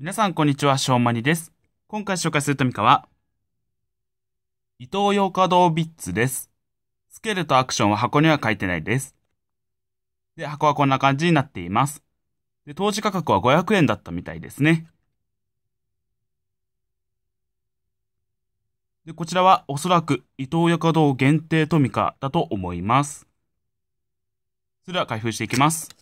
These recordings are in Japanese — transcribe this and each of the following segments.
皆さん、こんにちは。しょうまにです。今回紹介するトミカは、伊東洋華堂ビッツです。スケールとアクションは箱には書いてないです。で、箱はこんな感じになっています。で、当時価格は500円だったみたいですね。で、こちらはおそらく伊東洋華堂限定トミカだと思います。それでは開封していきます。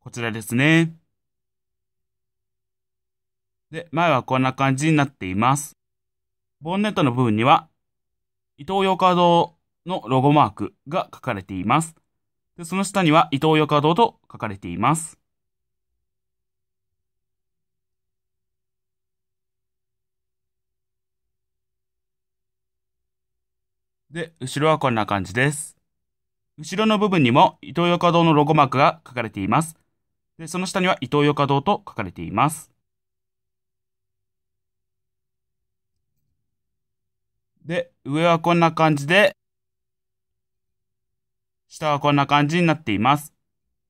こちらですね。で、前はこんな感じになっています。ボンネットの部分には、イトーヨーカドーのロゴマークが書かれています。でその下には、イトーヨーカドーと書かれています。で、後ろはこんな感じです。後ろの部分にも、イトーヨーカドーのロゴマークが書かれています。で、その下にはイトーヨカ堂と書かれています。で、上はこんな感じで、下はこんな感じになっています。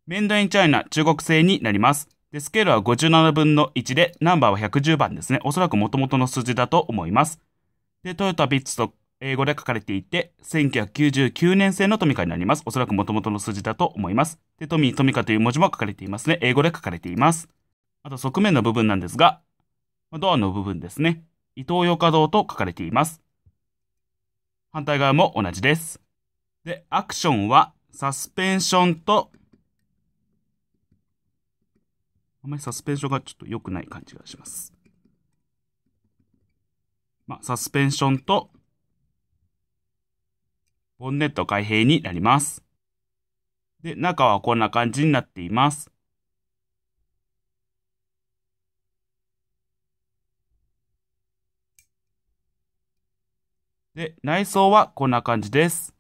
メンドインチャイナ、中国製になります。で、スケールは57分の1で、ナンバーは110番ですね。おそらく元々の数字だと思います。で、トヨタビッツと英語で書かれていて、1999年製のトミカになります。おそらく元々の数字だと思います。で、トミー、トミカという文字も書かれていますね。英語で書かれています。あと、側面の部分なんですが、ドアの部分ですね。伊東洋華堂と書かれています。反対側も同じです。で、アクションは、サスペンションと、あまりサスペンションがちょっと良くない感じがします。まあ、サスペンションと、ボンネット開閉になります。で、中はこんな感じになっています。で、内装はこんな感じです。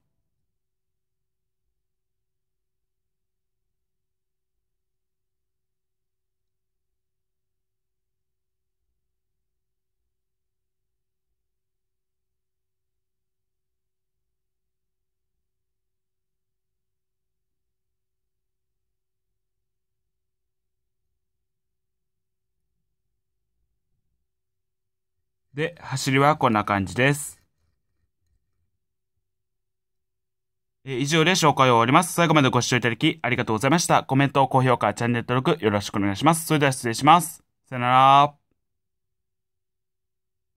で、走りはこんな感じです。え以上で紹介を終わります。最後までご視聴いただきありがとうございました。コメント、高評価、チャンネル登録よろしくお願いします。それでは失礼します。さよなら。